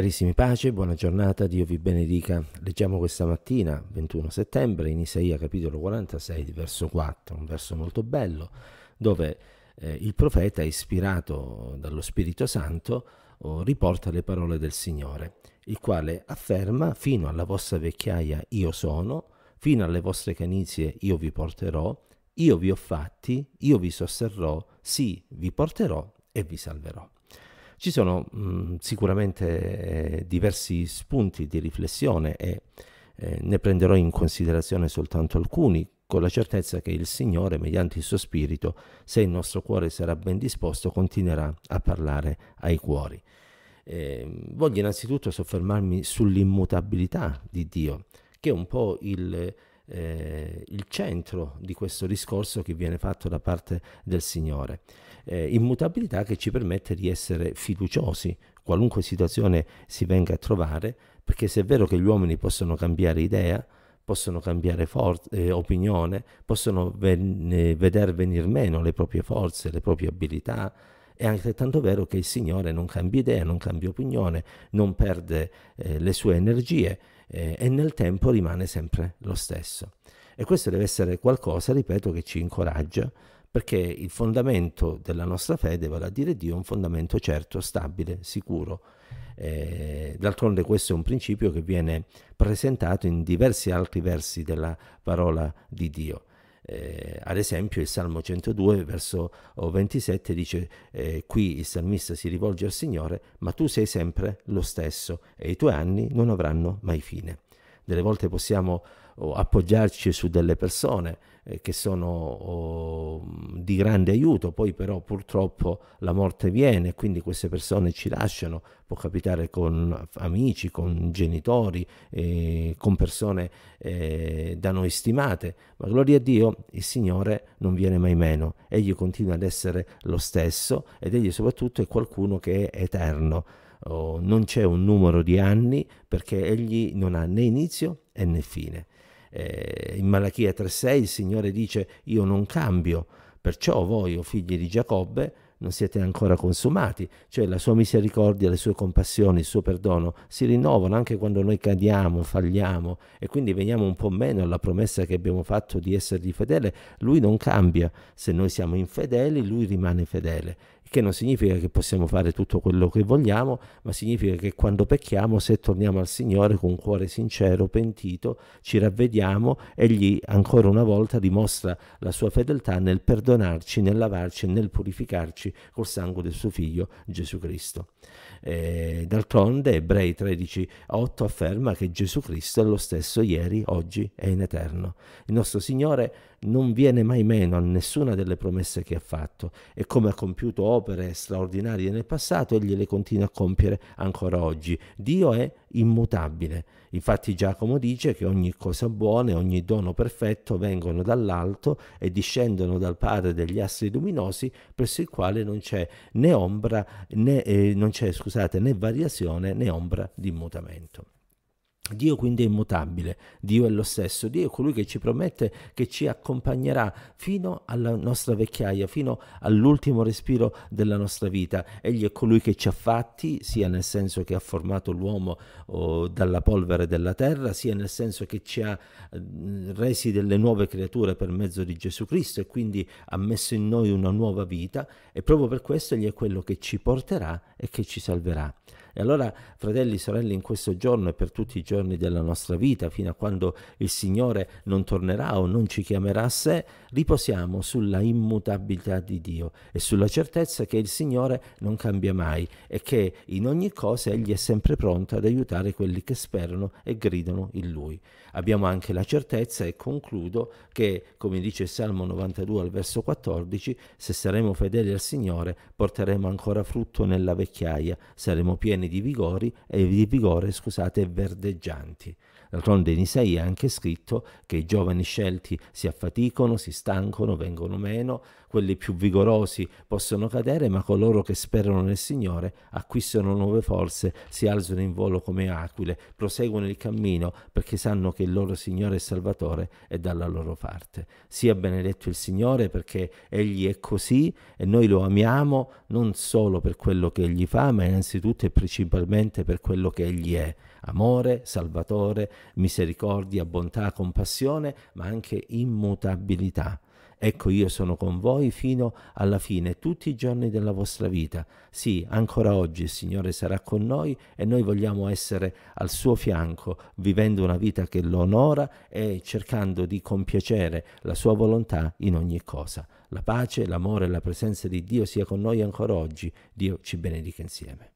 Carissimi pace, buona giornata, Dio vi benedica. Leggiamo questa mattina, 21 settembre, in Isaia capitolo 46, verso 4, un verso molto bello, dove eh, il profeta, ispirato dallo Spirito Santo, oh, riporta le parole del Signore, il quale afferma, fino alla vostra vecchiaia io sono, fino alle vostre canizie io vi porterò, io vi ho fatti, io vi sosterrò, sì, vi porterò e vi salverò. Ci sono mh, mm, sicuramente eh, diversi spunti di riflessione e eh, ne prenderò in considerazione soltanto alcuni, con la certezza che il Signore, mediante il suo Spirito, se il nostro cuore sarà ben disposto, continuerà a parlare ai cuori. Eh, voglio innanzitutto soffermarmi sull'immutabilità di Dio, che è un po' il eh, il centro di questo discorso che viene fatto da parte del Signore. Eh, immutabilità che ci permette di essere fiduciosi, qualunque situazione si venga a trovare, perché se è vero che gli uomini possono cambiare idea, possono cambiare for- eh, opinione, possono ven- eh, veder venir meno le proprie forze, le proprie abilità, è altrettanto vero che il Signore non cambia idea, non cambia opinione, non perde eh, le sue energie eh, e nel tempo rimane sempre lo stesso. E questo deve essere qualcosa, ripeto, che ci incoraggia perché il fondamento della nostra fede, vale a dire Dio, è un fondamento certo, stabile, sicuro. Eh, d'altronde questo è un principio che viene presentato in diversi altri versi della parola di Dio. Eh, ad esempio il Salmo 102 verso 27 dice eh, qui il salmista si rivolge al Signore ma tu sei sempre lo stesso e i tuoi anni non avranno mai fine. Delle volte possiamo o appoggiarci su delle persone eh, che sono di grande aiuto, poi però purtroppo la morte viene, e quindi queste persone ci lasciano, può capitare con amici, con genitori, eh, con persone eh, da noi stimate, ma gloria a Dio il Signore non viene mai meno, Egli continua ad essere lo stesso ed Egli soprattutto è qualcuno che è eterno. Oh, non c'è un numero di anni perché egli non ha né inizio né fine. Eh, in Malachia 3.6 il Signore dice io non cambio, perciò voi, o figli di Giacobbe, non siete ancora consumati, cioè la sua misericordia, le sue compassioni, il suo perdono si rinnovano anche quando noi cadiamo, falliamo e quindi veniamo un po' meno alla promessa che abbiamo fatto di essergli fedele. Lui non cambia, se noi siamo infedeli, lui rimane fedele che non significa che possiamo fare tutto quello che vogliamo, ma significa che quando pecchiamo, se torniamo al Signore con cuore sincero, pentito, ci ravvediamo, egli ancora una volta dimostra la sua fedeltà nel perdonarci, nel lavarci e nel purificarci col sangue del suo Figlio Gesù Cristo. Eh, d'altronde Ebrei 13, 8 afferma che Gesù Cristo è lo stesso ieri, oggi e in eterno. Il nostro Signore non viene mai meno a nessuna delle promesse che ha fatto e come ha compiuto opere straordinarie nel passato, egli le continua a compiere ancora oggi. Dio è immutabile. Infatti Giacomo dice che ogni cosa buona e ogni dono perfetto vengono dall'alto e discendono dal Padre degli astri luminosi, presso il quale non c'è né ombra, né, eh, non c'è, scusate, né variazione né ombra di mutamento. Dio quindi è immutabile, Dio è lo stesso, Dio è colui che ci promette che ci accompagnerà fino alla nostra vecchiaia, fino all'ultimo respiro della nostra vita. Egli è colui che ci ha fatti, sia nel senso che ha formato l'uomo oh, dalla polvere della terra, sia nel senso che ci ha resi delle nuove creature per mezzo di Gesù Cristo e quindi ha messo in noi una nuova vita e proprio per questo egli è quello che ci porterà e che ci salverà. E allora, fratelli e sorelle, in questo giorno e per tutti i giorni della nostra vita, fino a quando il Signore non tornerà o non ci chiamerà a sé, riposiamo sulla immutabilità di Dio e sulla certezza che il Signore non cambia mai e che in ogni cosa Egli è sempre pronto ad aiutare quelli che sperano e gridano in Lui. Abbiamo anche la certezza, e concludo, che, come dice il Salmo 92 al verso 14, se saremo fedeli al Signore porteremo ancora frutto nella vecchiaia, saremo pieni piene di, vigori, eh, di vigore scusate, verdeggianti. D'altronde Nisei ha anche scritto che i giovani scelti si affaticano, si stancano, vengono meno, quelli più vigorosi possono cadere, ma coloro che sperano nel Signore acquistano nuove forze, si alzano in volo come aquile, proseguono il cammino perché sanno che il loro Signore e Salvatore è dalla loro parte. Sia benedetto il Signore perché Egli è così e noi lo amiamo non solo per quello che Egli fa, ma innanzitutto e principalmente per quello che Egli è, amore, salvatore, misericordia, bontà, compassione, ma anche immutabilità. Ecco io sono con voi fino alla fine, tutti i giorni della vostra vita. Sì, ancora oggi il Signore sarà con noi e noi vogliamo essere al suo fianco, vivendo una vita che lo onora e cercando di compiacere la sua volontà in ogni cosa. La pace, l'amore e la presenza di Dio sia con noi ancora oggi. Dio ci benedica insieme.